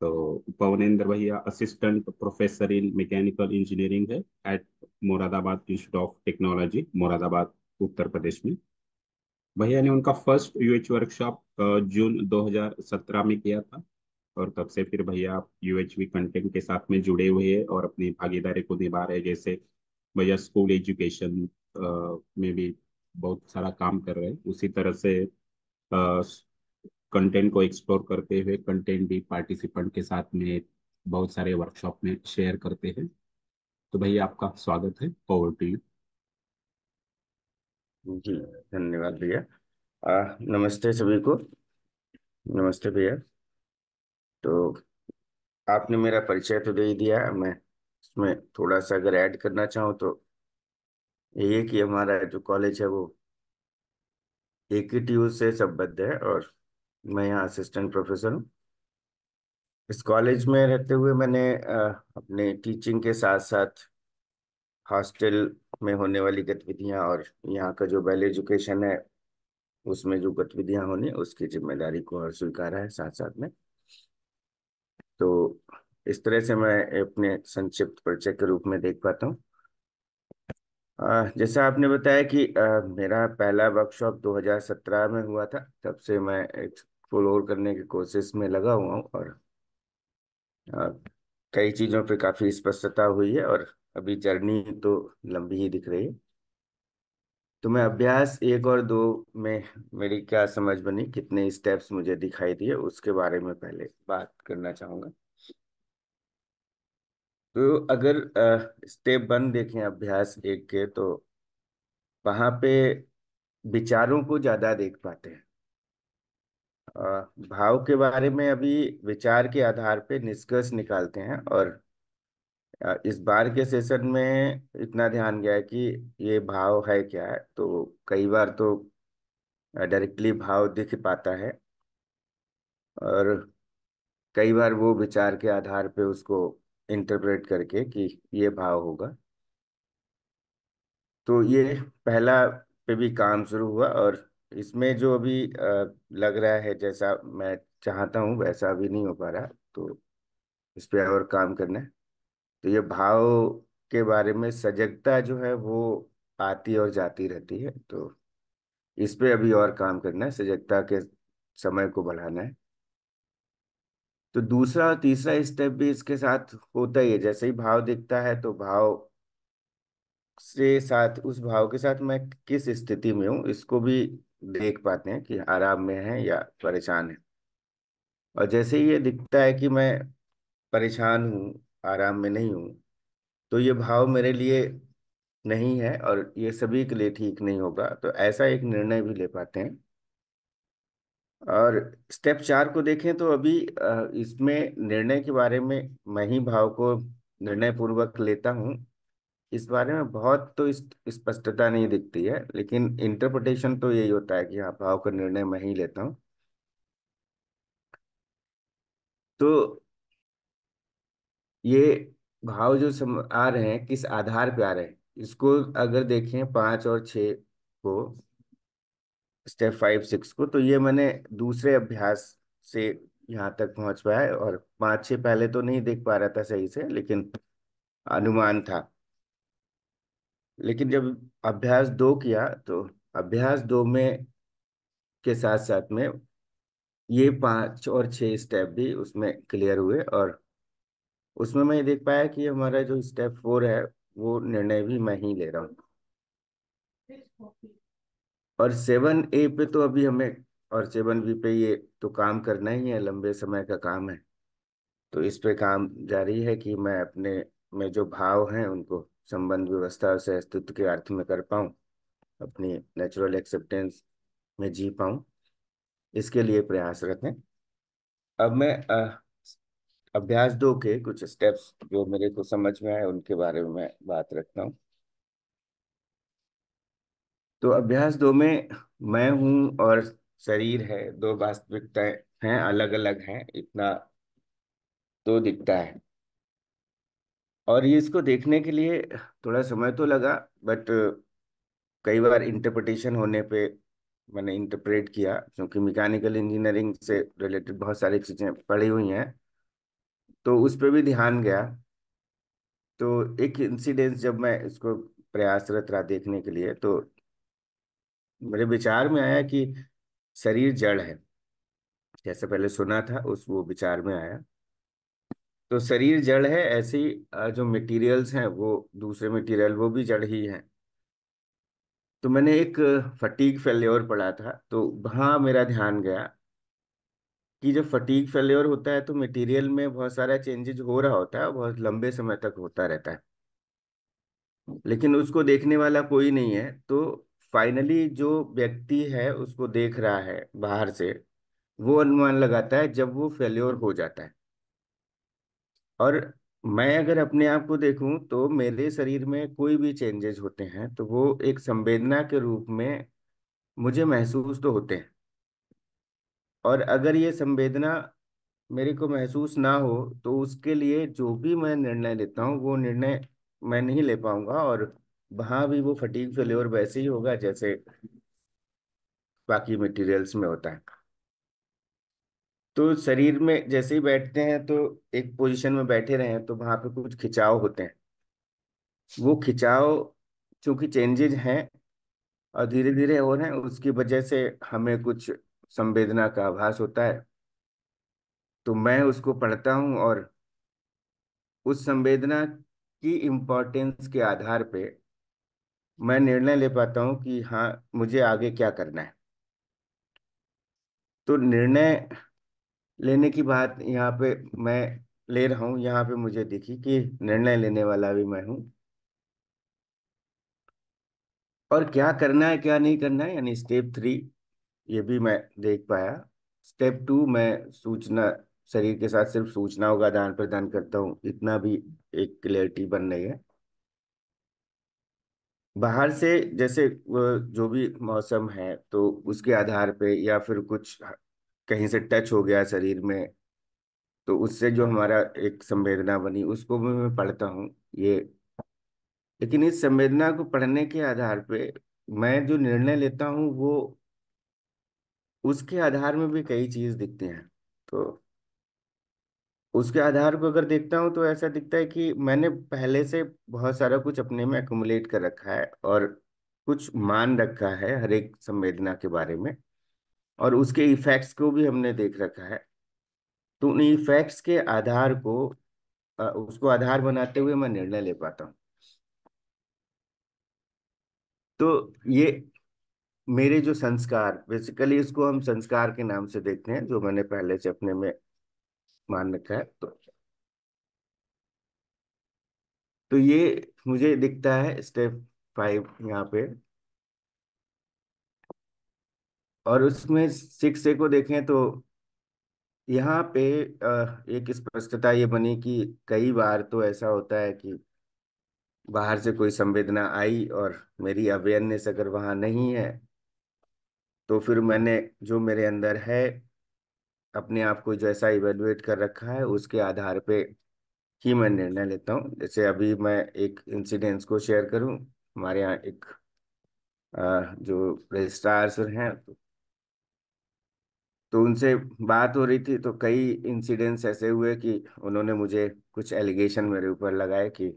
तो पवनेंद्र भैया assistant professor in mechanical engineering है at Moradabad institute of technology Moradabad Uttar Pradesh में भैया ने उनका फर्स्ट यूएच वर्कशॉप जून 2017 में किया था और तब से फिर भैया यूएचवी कंटेंट के साथ में जुड़े हुए हैं और अपनी भागीदारी को निभा रहे जैसे भैया स्कूल एजुकेशन में भी बहुत सारा काम कर रहे हैं उसी तरह से कंटेंट को एक्सप्लोर करते हुए कंटेंट भी पार्टिसिपेंट के साथ में बहुत सारे वर्कशॉप में शेयर करते हैं तो भाई आपका स्वागत है ओवर टू यू जी धन्यवाद भैया नमस्ते सभी को नमस्ते भैया तो आपने मेरा परिचय तो दे ही दिया मैं इसमें थोड़ा सा अगर ऐड करना चाहूँ तो यही कि हमारा जो कॉलेज है वो एक से संबद्ध है और मैं यहाँ असिस्टेंट प्रोफेसर हूँ इस कॉलेज में रहते हुए मैंने अपने टीचिंग के साथ साथ हॉस्टल में होने वाली गतिविधियाँ और यहाँ का जो वेल एजुकेशन है उसमें जो गतिविधियाँ होनी उसकी जिम्मेदारी को और स्वीकारा है साथ साथ में तो इस तरह से मैं अपने संक्षिप्त परिचय के रूप में देख पाता हूँ जैसा आपने बताया कि मेरा पहला वर्कशॉप 2017 में हुआ था तब से मैं एक्सप्लोर करने की कोशिश में लगा हुआ हूँ और कई चीज़ों पे काफ़ी स्पष्टता हुई है और अभी जर्नी तो लंबी ही दिख रही है तो मैं अभ्यास एक और दो में मेरी क्या समझ बनी कितने स्टेप्स मुझे दिखाई दिए उसके बारे में पहले बात करना चाहूँगा तो अगर स्टेप वन देखें अभ्यास एक के तो वहाँ पे विचारों को ज़्यादा देख पाते हैं भाव के बारे में अभी विचार के आधार पे निष्कर्ष निकालते हैं और इस बार के सेशन में इतना ध्यान गया कि ये भाव है क्या है तो कई बार तो डायरेक्टली भाव दिख पाता है और कई बार वो विचार के आधार पे उसको इंटरप्रेट करके कि ये भाव होगा तो हम्म। ये पहला पे भी काम शुरू हुआ और इसमें जो अभी लग रहा है जैसा मैं चाहता हूँ वैसा अभी नहीं हो पा रहा तो इस पर और काम करना है तो ये भाव के बारे में सजगता जो है वो आती और जाती रहती है तो इस पर अभी और काम करना है सजगता के समय को बढ़ाना है तो दूसरा और तीसरा स्टेप भी इसके साथ होता ही है जैसे ही भाव दिखता है तो भाव से साथ उस भाव के साथ मैं किस स्थिति में हूँ इसको भी देख पाते हैं कि आराम में है या परेशान है और जैसे ही ये दिखता है कि मैं परेशान हूँ आराम में नहीं हूँ तो ये भाव मेरे लिए नहीं है और ये सभी के लिए ठीक नहीं होगा तो ऐसा एक निर्णय भी ले पाते हैं और स्टेप चार को देखें तो अभी इसमें निर्णय के बारे में मैं ही भाव को निर्णय पूर्वक लेता हूं इस बारे में बहुत तो स्पष्टता नहीं दिखती है लेकिन इंटरप्रिटेशन तो यही होता है कि हाँ भाव का निर्णय मैं ही लेता हूं तो ये भाव जो सम आ रहे हैं किस आधार पे आ रहे हैं इसको अगर देखें पांच और छ को स्टेप फाइव सिक्स को तो ये मैंने दूसरे अभ्यास से यहाँ तक पहुँच पाया और पाँच छः पहले तो नहीं देख पा रहा था सही से लेकिन अनुमान था लेकिन जब अभ्यास दो किया तो अभ्यास दो में के साथ साथ में ये पाँच और छः स्टेप भी उसमें क्लियर हुए और उसमें मैं ये देख पाया कि हमारा जो स्टेप फोर है वो निर्णय भी मैं ही ले रहा हूँ और सेवन ए पे तो अभी हमें और सेवन बी पे ये तो काम करना ही है लंबे समय का काम है तो इस पे काम जारी है कि मैं अपने में जो भाव हैं उनको संबंध व्यवस्था से अस्तित्व के अर्थ में कर पाऊँ अपनी नेचुरल एक्सेप्टेंस में जी पाऊँ इसके लिए प्रयास रखें अब मैं अभ्यास दो के कुछ स्टेप्स जो मेरे को समझ में आए उनके बारे में बात रखता हूँ तो अभ्यास दो में मैं हूँ और शरीर है दो वास्तविकताएं हैं अलग अलग हैं इतना तो दिखता है और ये इसको देखने के लिए थोड़ा समय तो लगा बट कई बार इंटरप्रिटेशन होने पे मैंने इंटरप्रेट किया क्योंकि मैकेनिकल इंजीनियरिंग से रिलेटेड बहुत सारी चीज़ें पढ़ी हुई हैं तो उस पर भी ध्यान गया तो एक इंसिडेंस जब मैं इसको प्रयासरत रहा देखने के लिए तो मेरे विचार में आया कि शरीर जड़ है जैसे पहले सुना था उस वो विचार में आया तो शरीर जड़ है ऐसे जो मटेरियल्स हैं वो दूसरे मटेरियल वो भी जड़ ही हैं तो मैंने एक फटीक फेल्योर पढ़ा था तो वहाँ मेरा ध्यान गया कि जब फटीक फेल्योर होता है तो मटेरियल में बहुत सारा चेंजेज हो रहा होता है बहुत लंबे समय तक होता रहता है लेकिन उसको देखने वाला कोई नहीं है तो फाइनली जो व्यक्ति है उसको देख रहा है बाहर से वो अनुमान लगाता है जब वो फेल्योर हो जाता है और मैं अगर अपने आप को देखूं तो मेरे शरीर में कोई भी चेंजेस होते हैं तो वो एक संवेदना के रूप में मुझे महसूस तो होते हैं और अगर ये संवेदना मेरे को महसूस ना हो तो उसके लिए जो भी मैं निर्णय लेता हूँ वो निर्णय मैं नहीं ले पाऊंगा और वहां भी वो फटीक फेल्योर वैसे ही होगा जैसे बाकी मटेरियल्स में होता है तो शरीर में जैसे ही बैठते हैं तो एक पोजीशन में बैठे रहे तो वहां पे कुछ खिंचाव होते हैं वो खिंचाव चूंकि चेंजेज हैं और धीरे धीरे हो रहे हैं उसकी वजह से हमें कुछ संवेदना का आभास होता है तो मैं उसको पढ़ता हूं और उस संवेदना की इम्पोर्टेंस के आधार पे मैं निर्णय ले पाता हूँ कि हाँ मुझे आगे क्या करना है तो निर्णय लेने की बात यहाँ पे मैं ले रहा हूं यहाँ पे मुझे दिखी कि निर्णय लेने वाला भी मैं हूं और क्या करना है क्या नहीं करना है यानी स्टेप थ्री ये भी मैं देख पाया स्टेप टू मैं सूचना शरीर के साथ सिर्फ सूचनाओं का आदान प्रदान करता हूँ इतना भी एक क्लियरिटी बन रही है बाहर से जैसे जो भी मौसम है तो उसके आधार पे या फिर कुछ कहीं से टच हो गया शरीर में तो उससे जो हमारा एक संवेदना बनी उसको भी मैं पढ़ता हूँ ये लेकिन इस संवेदना को पढ़ने के आधार पे मैं जो निर्णय लेता हूँ वो उसके आधार में भी कई चीज दिखती हैं तो उसके आधार को अगर देखता हूँ तो ऐसा दिखता है कि मैंने पहले से बहुत सारा कुछ अपने में एकुमुलेट कर रखा है और कुछ मान रखा है हर एक संवेदना के बारे में और उसके इफेक्ट्स को भी हमने देख रखा है तो उन इफेक्ट्स के आधार को उसको आधार बनाते हुए मैं निर्णय ले पाता हूँ तो ये मेरे जो संस्कार बेसिकली इसको हम संस्कार के नाम से देखते हैं जो मैंने पहले से अपने में मान रखा है तो तो ये मुझे दिखता है स्टेप फाइव यहाँ पे और उसमें सिक्स ए को देखें तो यहाँ पे एक स्पष्टता ये बनी कि कई बार तो ऐसा होता है कि बाहर से कोई संवेदना आई और मेरी अवेयरनेस अगर वहां नहीं है तो फिर मैंने जो मेरे अंदर है अपने आप को जैसा इवेलुएट कर रखा है उसके आधार पे ही मैं हम्म। निर्णय लेता हूँ जैसे अभी मैं एक इंसिडेंस को शेयर करूँ हमारे यहाँ एक आ, जो रजिस्ट्रार सर हैं तो उनसे बात हो रही थी तो कई इंसिडेंट्स ऐसे हुए कि उन्होंने मुझे कुछ एलिगेशन मेरे ऊपर लगाए कि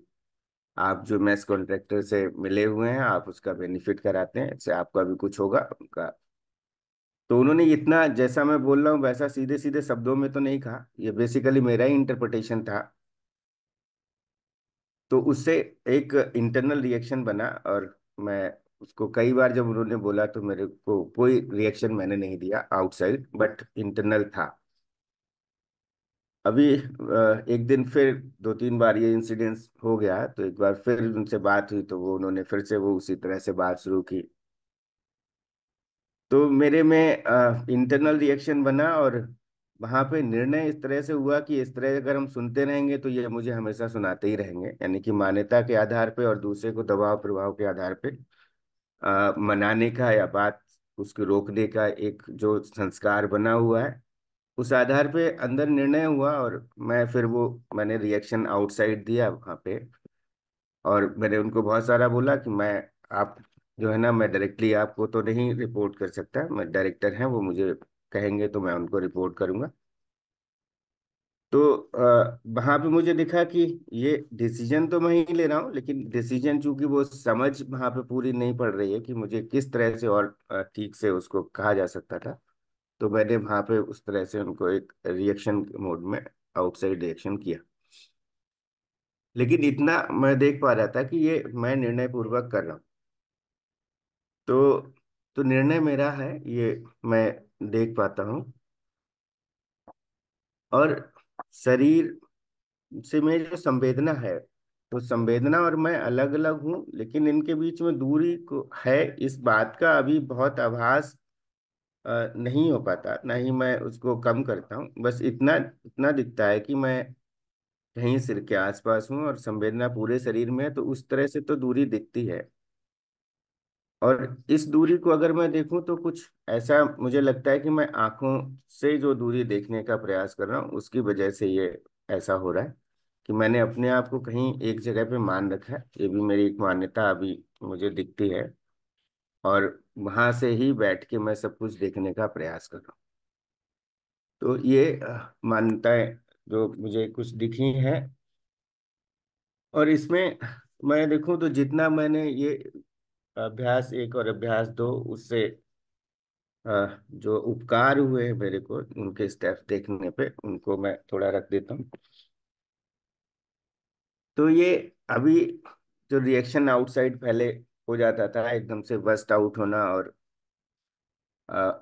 आप जो मैस कॉन्ट्रैक्टर से मिले हुए हैं आप उसका बेनिफिट कराते हैं इससे आपका भी कुछ होगा उनका तो उन्होंने इतना जैसा मैं बोल रहा हूँ वैसा सीधे सीधे शब्दों में तो नहीं कहा ये बेसिकली मेरा ही इंटरप्रिटेशन था तो उससे एक इंटरनल रिएक्शन बना और मैं उसको कई बार जब उन्होंने बोला तो मेरे को कोई रिएक्शन मैंने नहीं दिया आउटसाइड बट इंटरनल था अभी एक दिन फिर दो तीन बार ये इंसिडेंस हो गया तो एक बार फिर उनसे बात हुई तो वो उन्होंने फिर से वो उसी तरह से बात शुरू की तो मेरे में इंटरनल रिएक्शन बना और वहाँ पे निर्णय इस तरह से हुआ कि इस तरह अगर हम सुनते रहेंगे तो ये मुझे हमेशा सुनाते ही रहेंगे यानी कि मान्यता के आधार पे और दूसरे को दबाव प्रभाव के आधार पे आ, मनाने का या बात उसको रोकने का एक जो संस्कार बना हुआ है उस आधार पे अंदर निर्णय हुआ और मैं फिर वो मैंने रिएक्शन आउटसाइड दिया वहाँ पे और मैंने उनको बहुत सारा बोला कि मैं आप जो है ना मैं डायरेक्टली आपको तो नहीं रिपोर्ट कर सकता मैं डायरेक्टर हैं वो मुझे कहेंगे तो मैं उनको रिपोर्ट करूंगा तो वहाँ पे मुझे दिखा कि ये डिसीजन तो मैं ही ले रहा हूँ लेकिन डिसीजन चूंकि वो समझ वहां पे पूरी नहीं पड़ रही है कि मुझे किस तरह से और ठीक से उसको कहा जा सकता था तो मैंने वहाँ पे उस तरह से उनको एक रिएक्शन मोड में आउटसाइड रिएक्शन किया लेकिन इतना मैं देख पा रहा था कि ये मैं निर्णय पूर्वक कर रहा हूँ तो तो निर्णय मेरा है ये मैं देख पाता हूँ और शरीर से मेरी जो संवेदना है तो संवेदना और मैं अलग अलग हूँ लेकिन इनके बीच में दूरी को है इस बात का अभी बहुत आभास नहीं हो पाता ना ही मैं उसको कम करता हूँ बस इतना इतना दिखता है कि मैं कहीं सिर के आसपास हूँ और संवेदना पूरे शरीर में है तो उस तरह से तो दूरी दिखती है और इस दूरी को अगर मैं देखूं तो कुछ ऐसा मुझे लगता है कि मैं आंखों से जो दूरी देखने का प्रयास कर रहा हूं उसकी वजह से ये ऐसा हो रहा है कि मैंने अपने आप को कहीं एक जगह पे मान रखा है ये भी मेरी एक मान्यता अभी मुझे दिखती है और वहां से ही बैठ के मैं सब कुछ देखने का प्रयास कर रहा हूं तो ये मान्यताएं जो मुझे कुछ दिखी है और इसमें मैं देखूं तो जितना मैंने ये अभ्यास एक और अभ्यास दो उससे जो उपकार हुए हैं मेरे को उनके स्टेप देखने पे उनको मैं थोड़ा रख देता हूँ तो ये अभी जो रिएक्शन आउटसाइड पहले हो जाता था एकदम से वर्स्ट आउट होना और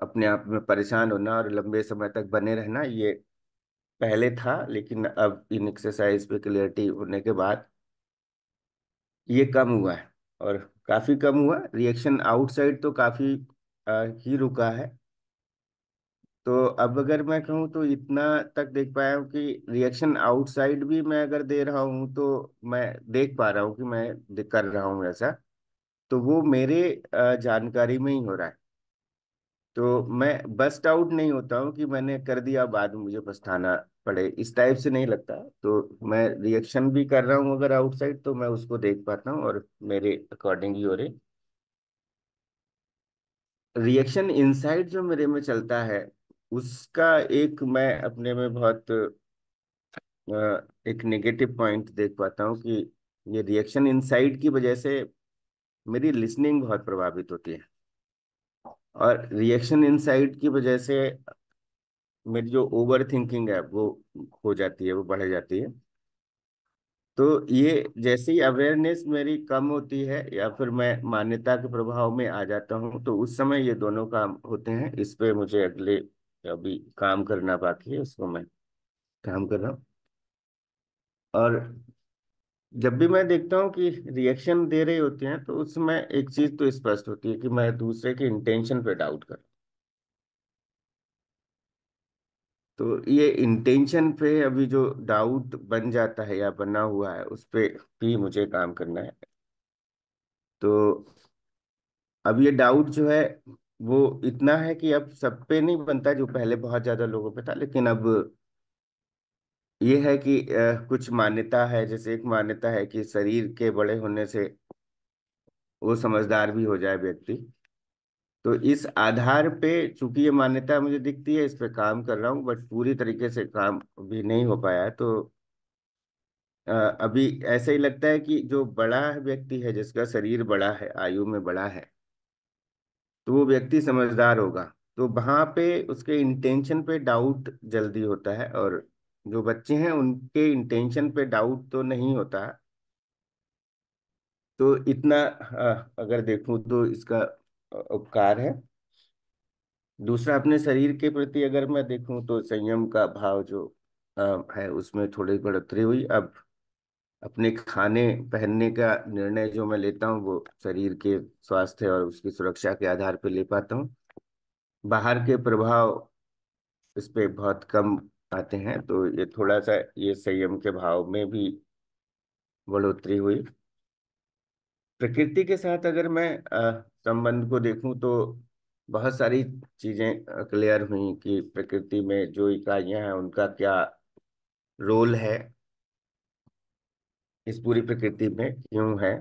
अपने आप में परेशान होना और लंबे समय तक बने रहना ये पहले था लेकिन अब इन एक्सरसाइज पे क्लियरिटी होने के बाद ये कम हुआ है और काफ़ी कम हुआ रिएक्शन आउटसाइड तो काफ़ी ही रुका है तो अब अगर मैं कहूँ तो इतना तक देख पाया हूँ कि रिएक्शन आउटसाइड भी मैं अगर दे रहा हूँ तो मैं देख पा रहा हूँ कि मैं कर रहा हूँ ऐसा तो वो मेरे जानकारी में ही हो रहा है तो मैं बस्ट आउट नहीं होता हूँ कि मैंने कर दिया बाद में मुझे पछताना पड़े इस टाइप से नहीं लगता तो मैं रिएक्शन भी कर रहा हूँ अगर आउटसाइड तो मैं उसको देख पाता हूँ और मेरे अकॉर्डिंग हो रहे रिएक्शन इनसाइड जो मेरे में चलता है उसका एक मैं अपने में बहुत एक नेगेटिव पॉइंट देख पाता हूँ कि ये रिएक्शन इनसाइड की वजह से मेरी लिसनिंग बहुत प्रभावित होती है और रिएक्शन इनसाइड की वजह से मेरी जो ओवर थिंकिंग है वो हो जाती है वो बढ़ जाती है तो ये जैसे ही अवेयरनेस मेरी कम होती है या फिर मैं मान्यता के प्रभाव में आ जाता हूँ तो उस समय ये दोनों काम होते हैं इस पे मुझे अगले अभी काम करना बाकी है उसको मैं काम कर रहा हूँ और जब भी मैं देखता हूँ कि रिएक्शन दे रहे होते हैं तो उसमें एक चीज तो स्पष्ट होती है कि मैं दूसरे के इंटेंशन पे डाउट कर तो ये इंटेंशन पे अभी जो डाउट बन जाता है या बना हुआ है उस पर भी मुझे काम करना है तो अब ये डाउट जो है वो इतना है कि अब सब पे नहीं बनता जो पहले बहुत ज्यादा लोगों पे था लेकिन अब ये है कि कुछ मान्यता है जैसे एक मान्यता है कि शरीर के बड़े होने से वो समझदार भी हो जाए व्यक्ति तो इस आधार पे चूंकि ये मान्यता मुझे दिखती है इस पे काम कर रहा हूँ बट पूरी तरीके से काम भी नहीं हो पाया तो अभी ऐसे ही लगता है कि जो बड़ा व्यक्ति है जिसका शरीर बड़ा है आयु में बड़ा है तो वो व्यक्ति समझदार होगा तो वहाँ पे उसके इंटेंशन पे डाउट जल्दी होता है और जो बच्चे हैं उनके इंटेंशन पे डाउट तो नहीं होता तो इतना अगर देखूँ तो इसका उपकार है दूसरा अपने शरीर के प्रति अगर मैं देखूं तो संयम का भाव जो है उसमें थोड़ी बढ़ोतरी हुई अब अपने खाने पहनने का निर्णय जो मैं लेता हूँ वो शरीर के स्वास्थ्य और उसकी सुरक्षा के आधार पर ले पाता हूँ बाहर के प्रभाव इस पर बहुत कम आते हैं तो ये थोड़ा सा ये संयम के भाव में भी बढ़ोतरी हुई प्रकृति के साथ अगर मैं संबंध को देखूं तो बहुत सारी चीजें क्लियर हुई कि प्रकृति में जो इकाइयां हैं उनका क्या रोल है इस पूरी प्रकृति में क्यों है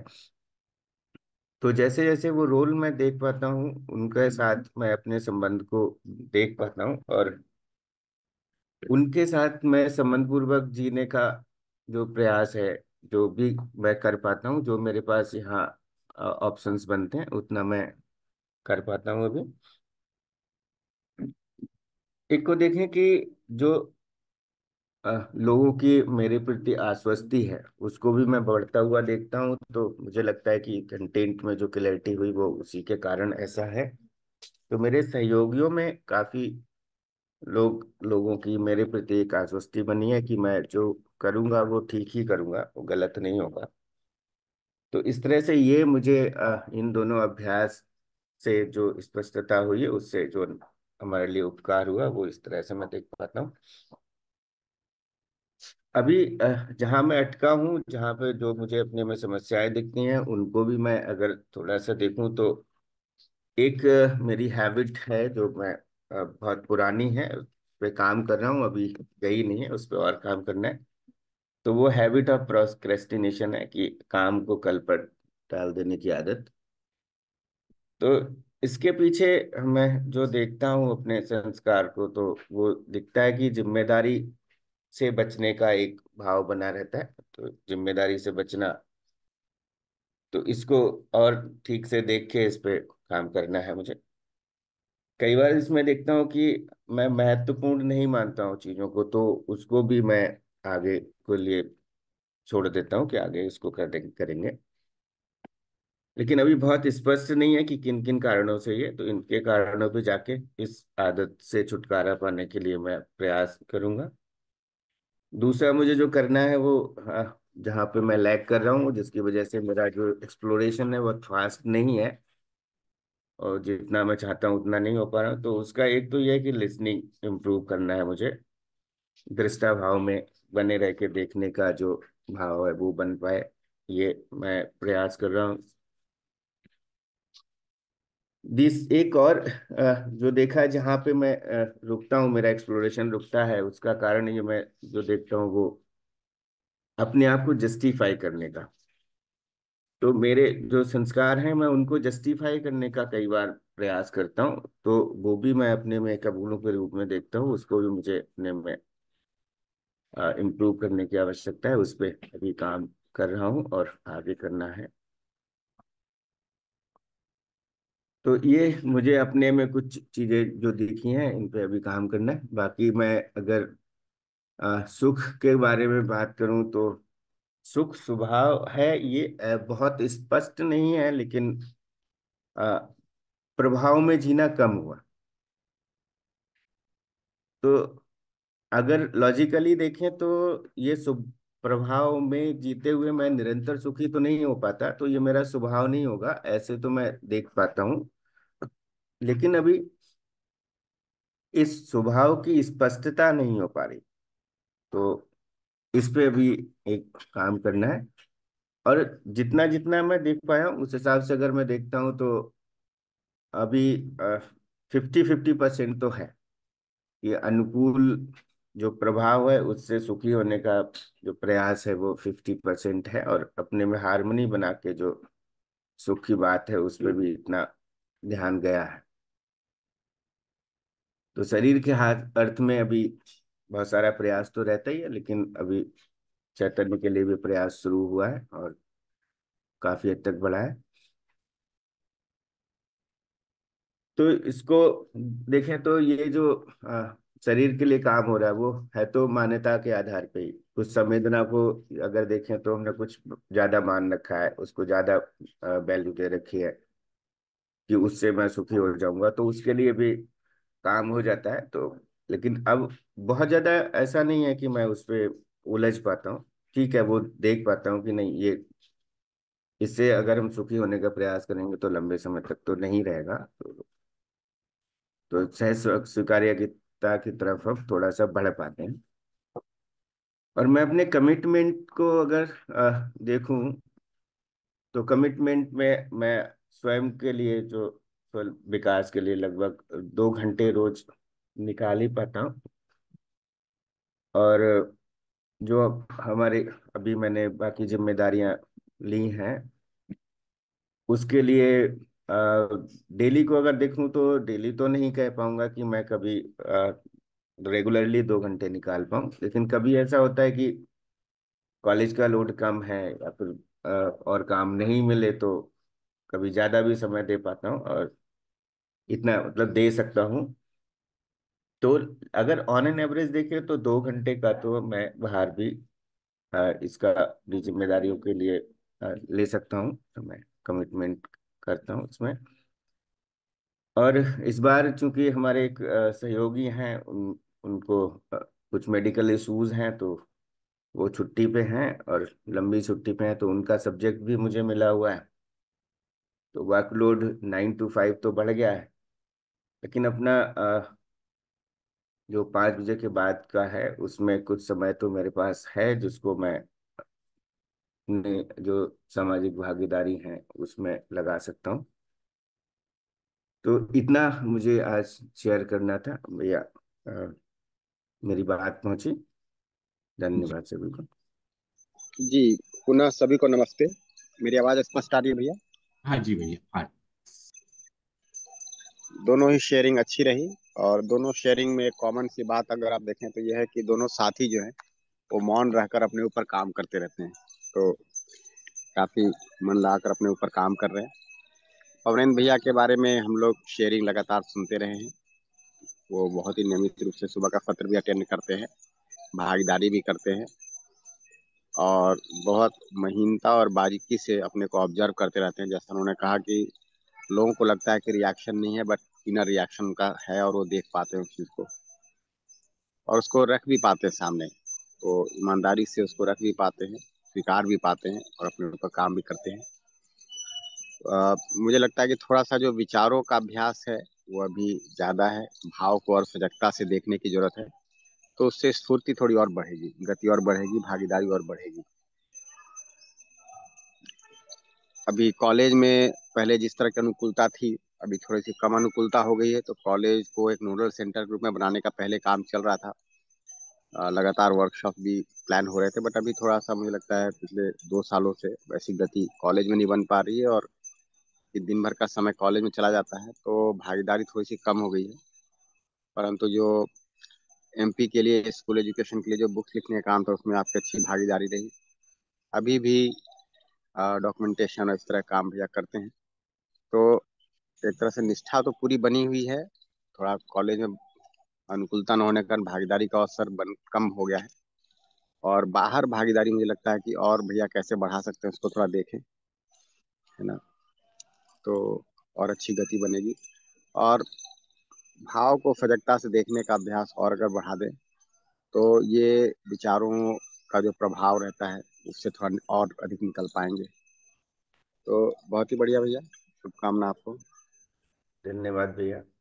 तो जैसे जैसे वो रोल मैं देख पाता हूँ उनके साथ मैं अपने संबंध को देख पाता हूँ और उनके साथ मैं संबंध पूर्वक जीने का जो प्रयास है जो भी मैं कर पाता हूँ जो मेरे पास यहाँ ऑप्शंस बनते हैं उतना मैं कर पाता हूँ अभी एक को देखें कि जो लोगों की मेरे प्रति आश्वस्ति है उसको भी मैं बढ़ता हुआ देखता हूँ तो मुझे लगता है कि कंटेंट में जो क्लैरिटी हुई वो उसी के कारण ऐसा है तो मेरे सहयोगियों में काफ़ी लोग लोगों की मेरे प्रति एक आश्वस्ति बनी है कि मैं जो करूंगा वो ठीक ही करूंगा वो गलत नहीं होगा तो इस तरह से ये मुझे इन दोनों अभ्यास से जो स्पष्टता हुई है उससे जो हमारे लिए उपकार हुआ वो इस तरह से मैं देख पाता हूँ अभी जहाँ मैं अटका हूँ जहां पे जो मुझे अपने में समस्याएं दिखती हैं उनको भी मैं अगर थोड़ा सा देखूं तो एक मेरी हैबिट है जो मैं बहुत पुरानी है उस पर काम कर रहा हूँ अभी गई नहीं है उस पर और काम करना है तो वो हैबिट ऑफ प्रोस्क्रेस्टिनेशन है कि काम को कल पर टाल देने की आदत तो इसके पीछे मैं जो देखता हूँ अपने संस्कार को तो वो दिखता है कि जिम्मेदारी से बचने का एक भाव बना रहता है तो जिम्मेदारी से बचना तो इसको और ठीक से देख के इस पर काम करना है मुझे कई बार इसमें देखता हूँ कि मैं महत्वपूर्ण नहीं मानता हूँ चीज़ों को तो उसको भी मैं आगे के लिए छोड़ देता हूँ कि आगे इसको कर करेंगे लेकिन अभी बहुत स्पष्ट नहीं है कि किन किन कारणों से ये तो इनके कारणों पे जाके इस आदत से छुटकारा पाने के लिए मैं प्रयास करूंगा दूसरा मुझे जो करना है वो हाँ, जहाँ पे मैं लैग कर रहा हूँ जिसकी वजह से मेरा जो एक्सप्लोरेशन है वह फास्ट नहीं है और जितना मैं चाहता हूँ उतना नहीं हो पा रहा हूँ तो उसका एक तो यह है कि लिसनिंग इम्प्रूव करना है मुझे दृष्टा भाव में बने रह के देखने का जो भाव है वो बन पाए ये मैं प्रयास कर रहा हूँ दिस एक और जो देखा है जहाँ पे मैं रुकता हूँ मेरा एक्सप्लोरेशन रुकता है उसका कारण ये मैं जो देखता हूँ वो अपने आप को जस्टिफाई करने का तो मेरे जो संस्कार हैं मैं उनको जस्टिफाई करने का कई बार प्रयास करता हूँ तो वो भी मैं अपने में कबूलों के रूप में देखता हूँ उसको भी मुझे अपने में इम्प्रूव करने की आवश्यकता है उस पर अभी काम कर रहा हूँ और आगे करना है तो ये मुझे अपने में कुछ चीज़ें जो दिखी हैं इन पे अभी काम करना है बाकी मैं अगर आ, सुख के बारे में बात करूं तो सुख स्वभाव है ये बहुत स्पष्ट नहीं है लेकिन आ, प्रभाव में जीना कम हुआ तो अगर लॉजिकली देखें तो ये सुभ प्रभाव में जीते हुए मैं निरंतर सुखी तो नहीं हो पाता तो ये मेरा स्वभाव नहीं होगा ऐसे तो मैं देख पाता हूं लेकिन अभी इस स्वभाव की स्पष्टता नहीं हो पा रही तो इस पे अभी एक काम करना है और जितना जितना मैं देख पाया उस हिसाब से अगर मैं देखता हूं तो अभी फिफ्टी फिफ्टी परसेंट तो है ये अनुकूल जो प्रभाव है उससे सुखी होने का जो प्रयास है वो फिफ्टी परसेंट है और अपने में हारमोनी बना के जो सुख की बात है उस पर भी इतना ध्यान गया है तो शरीर के हाथ अर्थ में अभी बहुत सारा प्रयास तो रहता ही है लेकिन अभी चैतन्य के लिए भी प्रयास शुरू हुआ है और काफी हद तक बढ़ा है तो इसको देखें तो ये जो आ, हाँ, शरीर के लिए काम हो रहा है वो है तो मान्यता के आधार पे ही कुछ संवेदना को अगर देखें तो हमने कुछ ज्यादा मान रखा है उसको ज्यादा वैल्यू दे रखी है कि उससे मैं सुखी हो जाऊंगा तो उसके लिए भी काम हो जाता है तो लेकिन अब बहुत ज्यादा ऐसा नहीं है कि मैं उस पर उलझ पाता हूँ ठीक है वो देख पाता हूँ कि नहीं ये इससे अगर हम सुखी होने का प्रयास करेंगे तो लंबे समय तक तो नहीं रहेगा तो, तो सह स्वीकार्य की जागरूकता की तरफ हम थोड़ा सा बढ़ पाते हैं और मैं अपने कमिटमेंट को अगर देखूं तो कमिटमेंट में मैं स्वयं के लिए जो विकास के लिए लगभग दो घंटे रोज निकाल ही पाता हूँ और जो हमारे अभी मैंने बाकी जिम्मेदारियां ली हैं उसके लिए डेली को अगर देखूं तो डेली तो नहीं कह पाऊंगा कि मैं कभी रेगुलरली दो घंटे निकाल पाऊँ लेकिन कभी ऐसा होता है कि कॉलेज का लोड कम है या फिर और काम नहीं मिले तो कभी ज़्यादा भी समय दे पाता हूँ और इतना मतलब दे सकता हूँ तो अगर ऑन एन एवरेज देखें तो दो घंटे का तो मैं बाहर भी इसका जिम्मेदारियों के लिए ले सकता हूँ तो मैं कमिटमेंट करता हूँ इसमें और इस बार चूंकि हमारे एक सहयोगी हैं उन, उनको कुछ मेडिकल इशूज हैं तो वो छुट्टी पे हैं और लंबी छुट्टी पे हैं तो उनका सब्जेक्ट भी मुझे मिला हुआ है तो वर्कलोड नाइन टू फाइव तो बढ़ गया है लेकिन अपना जो पाँच बजे के बाद का है उसमें कुछ समय तो मेरे पास है जिसको मैं अपने जो सामाजिक भागीदारी है उसमें लगा सकता हूँ तो इतना मुझे आज शेयर करना था भैया मेरी बात पहुंची धन्यवाद सभी को जी पुनः सभी को नमस्ते मेरी आवाज स्पष्ट आ रही है भैया हाँ जी भैया हाँ दोनों ही शेयरिंग अच्छी रही और दोनों शेयरिंग में कॉमन सी बात अगर आप देखें तो यह है कि दोनों साथी जो है वो मौन रहकर अपने ऊपर काम करते रहते हैं तो काफ़ी मन लगा कर अपने ऊपर काम कर रहे हैं पवरेंद्र भैया के बारे में हम लोग शेयरिंग लगातार सुनते रहे हैं वो बहुत ही नियमित रूप से सुबह का सत्र भी अटेंड करते हैं भागीदारी भी करते हैं और बहुत महीनता और बारीकी से अपने को ऑब्जर्व करते रहते हैं जैसा उन्होंने कहा कि लोगों को लगता है कि रिएक्शन नहीं है बट इनर रिएक्शन का है और वो देख पाते हैं उस चीज़ को और उसको रख भी पाते हैं सामने तो ईमानदारी से उसको रख भी पाते हैं स्वीकार भी पाते हैं और अपने ऊपर काम भी करते हैं आ, मुझे लगता है कि थोड़ा सा जो विचारों का अभ्यास है वो अभी ज़्यादा है भाव को और सजगता से देखने की जरूरत है तो उससे स्फूर्ति थोड़ी और बढ़ेगी गति और बढ़ेगी भागीदारी और बढ़ेगी अभी कॉलेज में पहले जिस तरह की अनुकूलता थी अभी थोड़ी सी कम अनुकूलता हो गई है तो कॉलेज को एक नोडल सेंटर के रूप में बनाने का पहले काम चल रहा था लगातार वर्कशॉप भी प्लान हो रहे थे बट अभी थोड़ा सा मुझे लगता है पिछले दो सालों से वैसी गति कॉलेज में नहीं बन पा रही है और दिन भर का समय कॉलेज में चला जाता है तो भागीदारी थोड़ी सी कम हो गई है परंतु जो एमपी के लिए स्कूल एजुकेशन के लिए जो बुक्स लिखने का काम था उसमें आपकी अच्छी भागीदारी रही अभी भी डॉक्यूमेंटेशन और इस तरह काम भैया करते हैं तो एक तरह से निष्ठा तो पूरी बनी हुई है थोड़ा कॉलेज में अनुकूलता न होने के कारण भागीदारी का अवसर बन कम हो गया है और बाहर भागीदारी मुझे लगता है कि और भैया कैसे बढ़ा सकते हैं उसको थोड़ा देखें है ना तो और अच्छी गति बनेगी और भाव को सजगता से देखने का अभ्यास और अगर बढ़ा दें तो ये विचारों का जो प्रभाव रहता है उससे थोड़ा और अधिक निकल पाएंगे तो बहुत ही बढ़िया भैया शुभकामना आपको धन्यवाद भैया